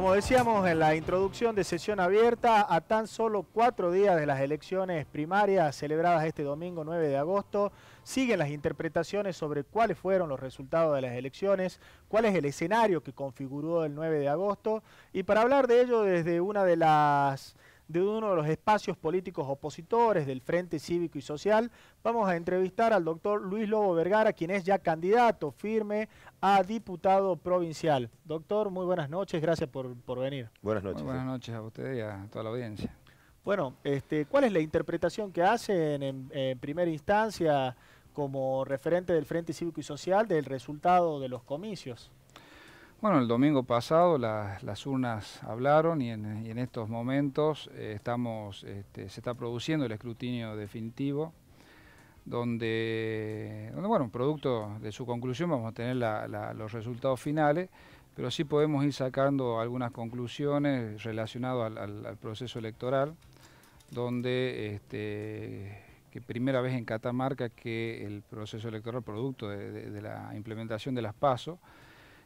Como decíamos en la introducción de sesión abierta, a tan solo cuatro días de las elecciones primarias celebradas este domingo 9 de agosto, siguen las interpretaciones sobre cuáles fueron los resultados de las elecciones, cuál es el escenario que configuró el 9 de agosto, y para hablar de ello desde una de las de uno de los espacios políticos opositores del Frente Cívico y Social. Vamos a entrevistar al doctor Luis Lobo Vergara, quien es ya candidato firme a diputado provincial. Doctor, muy buenas noches, gracias por, venir. Buenas noches. buenas noches a usted y a toda la audiencia. Bueno, este, ¿cuál es la interpretación que hacen en primera instancia como referente del Frente Cívico y Social del resultado de los comicios? Bueno, el domingo pasado las urnas hablaron y en, estos momentos eh, estamos, este, se está produciendo el escrutinio definitivo, donde, bueno, producto de su conclusión vamos a tener los resultados finales, pero sí podemos ir sacando algunas conclusiones relacionadas al, proceso electoral, donde este, que primera vez en Catamarca que el proceso electoral producto de, de la implementación de las PASO,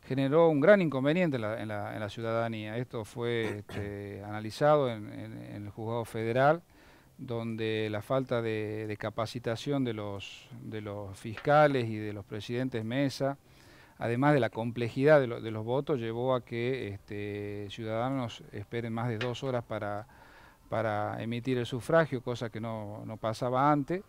generó un gran inconveniente en la, ciudadanía. Esto fue este, analizado en, el juzgado federal, donde la falta de, capacitación de los, fiscales y de los presidentes mesa, además de la complejidad de, los votos, llevó a que este, ciudadanos esperen más de dos horas para, emitir el sufragio, cosa que no pasaba antes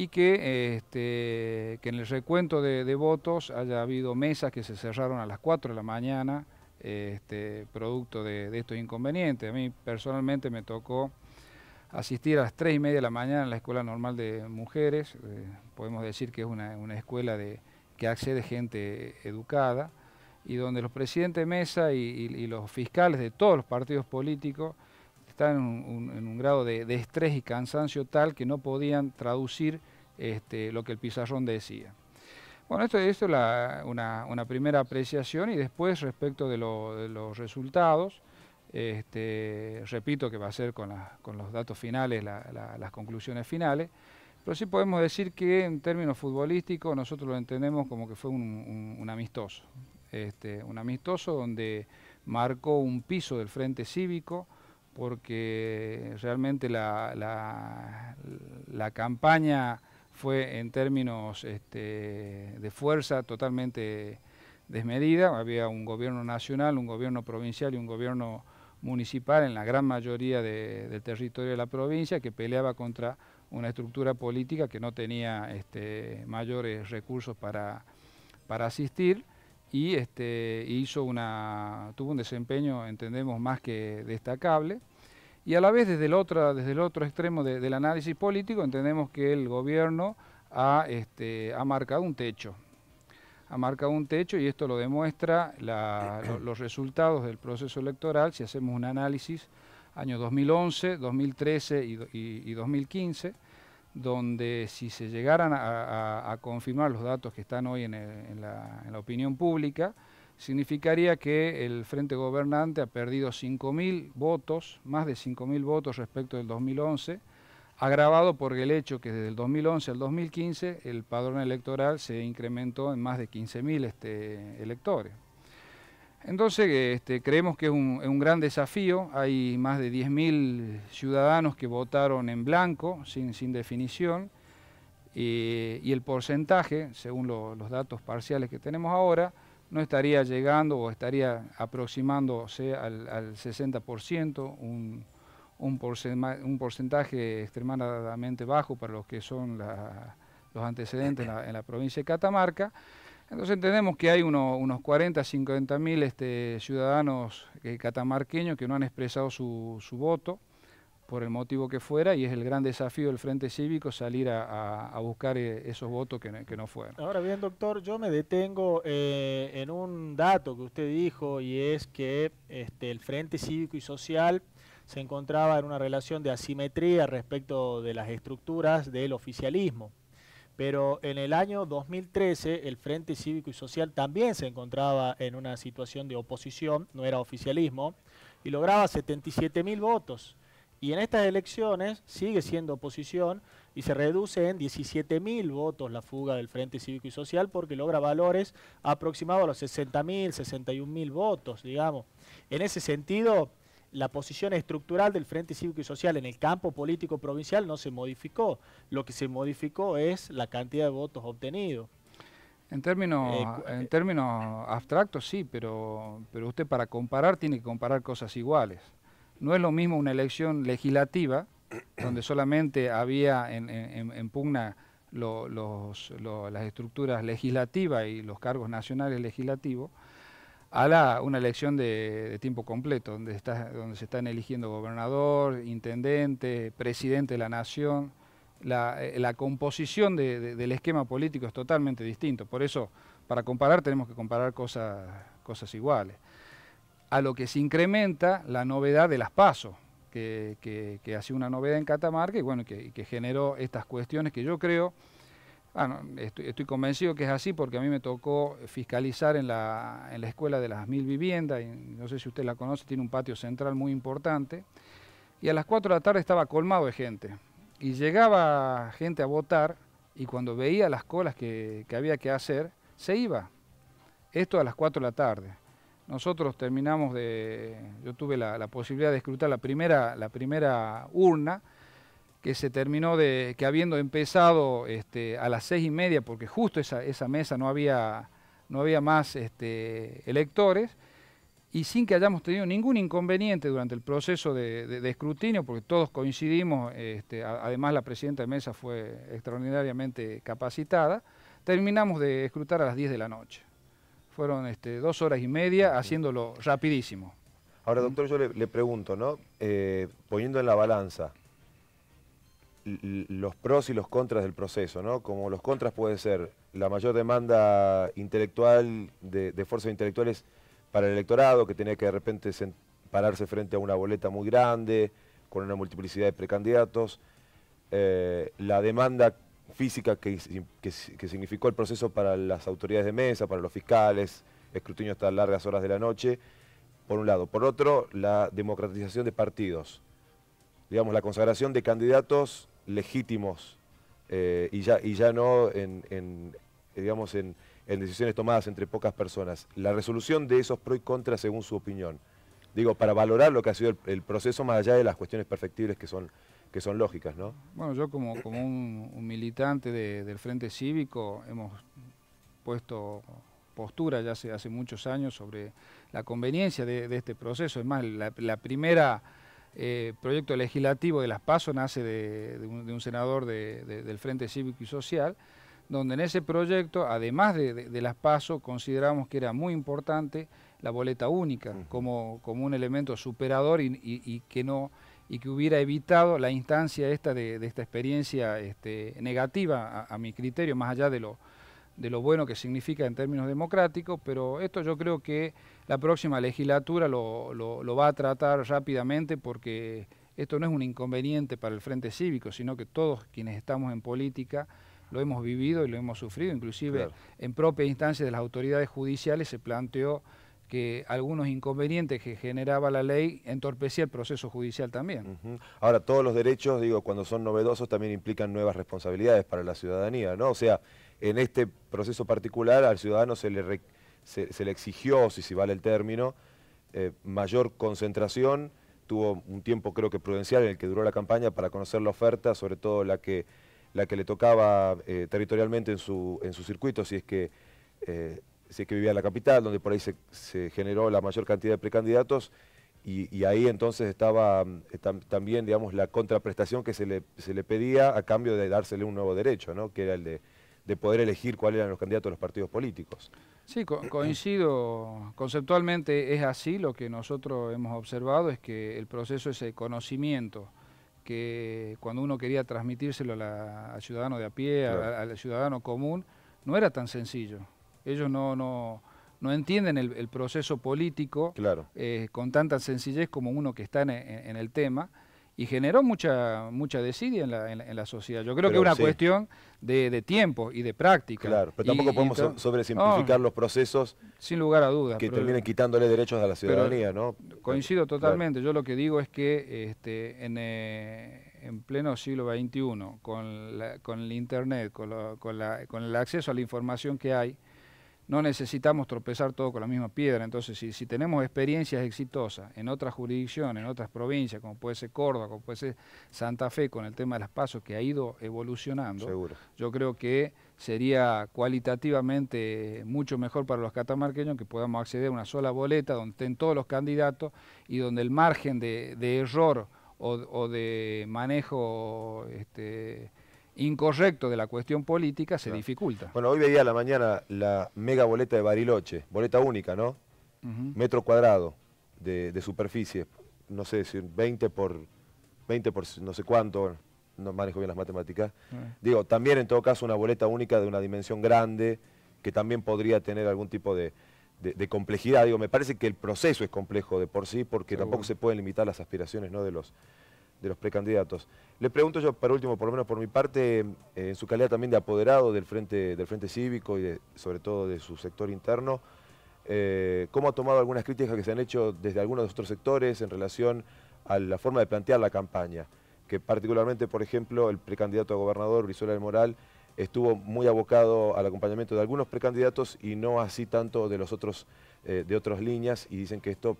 y que, este, que en el recuento de, votos haya habido mesas que se cerraron a las 4 de la mañana, este, producto de, estos inconvenientes. A mí personalmente me tocó asistir a las 3 y media de la mañana en la Escuela Normal de Mujeres, eh, podemos decir que es una, escuela que accede gente educada, y donde los presidentes de mesa y los fiscales de todos los partidos políticos estaban en un, grado de, estrés y cansancio tal que no podían traducir este, lo que el pizarrón decía. Bueno, esto, es una, primera apreciación y después respecto de, los resultados, este, repito que va a ser con, los datos finales, las conclusiones finales, pero sí podemos decir que en términos futbolísticos nosotros lo entendemos como que fue un, amistoso, este, un amistoso donde marcó un piso del frente cívico, porque realmente la, campaña fue en términos este, de fuerza totalmente desmedida. Había un gobierno nacional, un gobierno provincial y un gobierno municipal en la gran mayoría del territorio de la provincia que peleaba contra una estructura política que no tenía este, mayores recursos para asistir y este, hizo una, tuvo un desempeño, entendemos, más que destacable. Y a la vez, desde el otro, desde el otro extremo del análisis político, entendemos que el gobierno ha, este, ha marcado un techo. Ha marcado un techo y esto lo demuestra los resultados del proceso electoral, si hacemos un análisis, año 2011, 2013 y 2015 donde si se llegaran a, confirmar los datos que están hoy en, la, opinión pública, significaría que el Frente Gobernante ha perdido 5.000 votos, más de 5.000 votos respecto del 2011, agravado por el hecho que desde el 2011 al 2015 el padrón electoral se incrementó en más de 15.000 este, electores. Entonces este, creemos que es un, gran desafío, hay más de 10.000 ciudadanos que votaron en blanco, sin, definición, eh, y, el porcentaje, según los datos parciales que tenemos ahora, no estaría llegando o estaría aproximándose al, 60%, un, porcentaje, extremadamente bajo para los que son los antecedentes en la provincia de Catamarca. Entonces entendemos que hay unos 40, 50 mil este, ciudadanos eh, catamarqueños que no han expresado su, voto por el motivo que fuera y es el gran desafío del Frente Cívico salir a, buscar eh, esos votos que, no fueron. Ahora bien, doctor, yo me detengo eh, en un dato que usted dijo y es que este, el Frente Cívico y Social se encontraba en una relación de asimetría respecto de las estructuras del oficialismo. Pero en el año 2013 el Frente Cívico y Social también se encontraba en una situación de oposición, no era oficialismo, y lograba 77 mil votos. Y en estas elecciones sigue siendo oposición y se reduce en 17 mil votos la fuga del Frente Cívico y Social porque logra valores aproximados a los 60 mil, 61 mil votos, digamos. En ese sentido, la posición estructural del Frente Cívico y Social en el campo político provincial no se modificó. Lo que se modificó es la cantidad de votos obtenidos. En términos, eh, abstractos sí, pero, pero usted para comparar tiene que comparar cosas iguales. No es lo mismo una elección legislativa, donde solamente había en, pugna las estructuras legislativas y los cargos nacionales legislativos, a la, una elección de, tiempo completo, donde, se están eligiendo gobernador, intendente, presidente de la nación. La, eh, composición del esquema político es totalmente distinto. Por eso, para comparar, tenemos que comparar cosas, iguales. A lo que se incrementa la novedad de las pasos, que, que, ha sido una novedad en Catamarca y bueno, que generó estas cuestiones que yo creo Ah, estoy, convencido que es así porque a mí me tocó fiscalizar en la, escuela de las mil viviendas, y no sé si usted la conoce, tiene un patio central muy importante, y a las 4 de la tarde estaba colmado de gente, y llegaba gente a votar, y cuando veía las colas que, había que hacer, se iba. Esto a las 4 de la tarde. Nosotros terminamos de, yo tuve la, posibilidad de escrutar la primera urna, que se terminó de, que habiendo empezado este, a las seis y media, porque justo esa, esa mesa no había, no había más este, electores, y sin que hayamos tenido ningún inconveniente durante el proceso de, escrutinio, porque todos coincidimos, este, además la presidenta de mesa fue extraordinariamente capacitada, terminamos de escrutar a las 10 de la noche. Fueron dos horas y media haciéndolo rapidísimo. Ahora, doctor, yo le, pregunto, ¿no? Eh, poniendo en la balanza, los pros y los contras del proceso, ¿no? Como los contras puede ser la mayor demanda intelectual, de, fuerzas intelectuales para el electorado, que tenía que de repente pararse frente a una boleta muy grande, con una multiplicidad de precandidatos, eh, la demanda física que, que, significó el proceso para las autoridades de mesa, para los fiscales, escrutinio hasta largas horas de la noche, por un lado. Por otro, la democratización de partidos, digamos, la consagración de candidatos legítimos eh, y, ya, y ya no en, digamos, en, decisiones tomadas entre pocas personas. La resolución de esos pro y contra según su opinión. Digo, para valorar lo que ha sido el, proceso más allá de las cuestiones perfectibles que son, que son lógicas, ¿no? Bueno, yo como, como un, militante del Frente Cívico hemos puesto postura ya hace, hace muchos años sobre la conveniencia de, este proceso. Es más, la primera eh, proyecto legislativo de las PASO nace de, un, senador del Frente Cívico y Social, donde en ese proyecto, además de, las PASO, consideramos que era muy importante la boleta única como, como un elemento superador y, que no y que hubiera evitado la instancia esta de, esta experiencia este, negativa a mi criterio, más allá de lo, de lo bueno que significa en términos democráticos, pero esto yo creo que la próxima legislatura lo, va a tratar rápidamente porque esto no es un inconveniente para el Frente Cívico, sino que todos quienes estamos en política lo hemos vivido y lo hemos sufrido, inclusive en propia instancia de las autoridades judiciales se planteó que algunos inconvenientes que generaba la ley entorpecía el proceso judicial también. Ahora, todos los derechos, digo, cuando son novedosos también implican nuevas responsabilidades para la ciudadanía, ¿no? O sea, en este proceso particular al ciudadano se le, exigió, si, se vale el término, eh, mayor concentración. Tuvo un tiempo creo que prudencial en el que duró la campaña para conocer la oferta, sobre todo la que, la que le tocaba eh, territorialmente en su, en su circuito, si es que... Eh, que vivía en la capital, donde por ahí se, generó la mayor cantidad de precandidatos, y, ahí entonces estaba también, digamos, la contraprestación que se le, pedía a cambio de dársele un nuevo derecho, Que era el de de poder elegir cuáles eran los candidatos de los partidos políticos. Sí, coincido. Conceptualmente es así. Lo que nosotros hemos observado es que el proceso ese conocimiento que cuando uno quería transmitírselo al ciudadano de a pie, al ciudadano común, no era tan sencillo. Ellos no, entienden el, proceso político claro. Eh, con tanta sencillez como uno que está en, en el tema y generó mucha, mucha desidia en la, en, sociedad. Yo creo que es una cuestión de, tiempo y de práctica. Claro, pero tampoco podemos sobresimplificar los procesos. Sin lugar a dudas. Que terminen quitándole derechos a la ciudadanía, ¿no? Coincido totalmente. Yo lo que digo es que este, en, eh, en pleno siglo XXI, con, la, con el Internet, con, con el acceso a la información que hay, no necesitamos tropezar todo con la misma piedra. Entonces, si, tenemos experiencias exitosas en otras jurisdicciones, en otras provincias, como puede ser Córdoba, como puede ser Santa Fe, con el tema de las pasos que ha ido evolucionando, yo creo que sería cualitativamente mucho mejor para los catamarqueños que podamos acceder a una sola boleta donde estén todos los candidatos y donde el margen de, error o, de manejo este, incorrecto de la cuestión política se dificulta. Bueno, hoy veía a la mañana la mega boleta de Bariloche, boleta única, ¿no? Metro cuadrado de, superficie, no sé, 20 por, 20 por no sé cuánto, no manejo bien las matemáticas. Digo, también en todo caso una boleta única de una dimensión grande, que también podría tener algún tipo de, complejidad. Digo, me parece que el proceso es complejo de por sí, porque tampoco se pueden limitar las aspiraciones ¿no? de, los, de los precandidatos. Le pregunto yo, por último, por lo menos por mi parte, eh, en su calidad también de apoderado del Frente, del frente Cívico y sobre todo de su sector interno, eh, ¿cómo ha tomado algunas críticas que se han hecho desde algunos de otros sectores en relación a la forma de plantear la campaña? Que particularmente, por ejemplo, el precandidato a gobernador, Brisola del Moral, estuvo muy abocado al acompañamiento de algunos precandidatos y no así tanto de los otros eh, de otras líneas y dicen que esto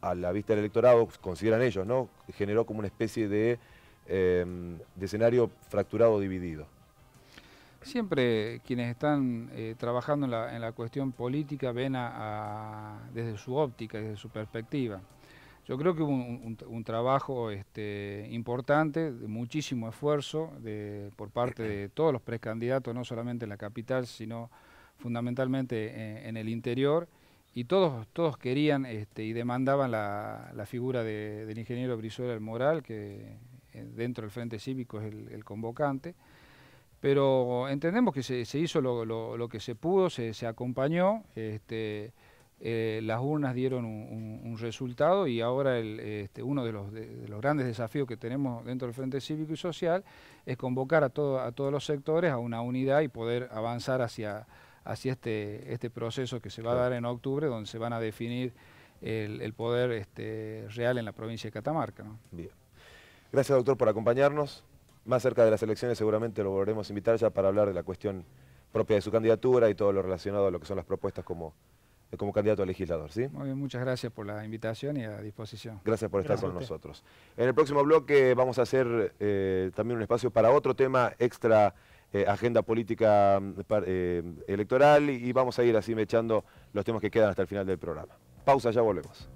a la vista del electorado, consideran ellos, ¿no? Generó como una especie de, em, de escenario fracturado, dividido. Siempre quienes están eh, trabajando en la, cuestión política ven desde su óptica, desde su perspectiva. Yo creo que hubo un, trabajo este, importante, de muchísimo esfuerzo de, por parte de todos los precandidatos, no solamente en la capital, sino fundamentalmente en el interior, y todos, todos querían este, y demandaban la, figura del ingeniero Brizuela El Moral, que eh, dentro del Frente Cívico es el, convocante. Pero entendemos que se, hizo lo, que se pudo, se, acompañó, este, eh, las urnas dieron un, resultado y ahora este, uno de los, grandes desafíos que tenemos dentro del Frente Cívico y Social es convocar a, a todos los sectores a una unidad y poder avanzar hacia, hacia este, este proceso que se va a dar en octubre, donde se van a definir el, poder este, real en la provincia de Catamarca. Bien. Gracias, doctor, por acompañarnos. Más cerca de las elecciones seguramente lo volveremos a invitar ya para hablar de la cuestión propia de su candidatura y todo lo relacionado a lo que son las propuestas como, como candidato a legislador. ¿sí? Muy bien, muchas gracias por la invitación y a disposición. Gracias por estar con nosotros. En el próximo bloque vamos a hacer eh, también un espacio para otro tema extra eh, agenda política mm, eh, electoral y vamos a ir así echando los temas que quedan hasta el final del programa. Pausa, ya volvemos.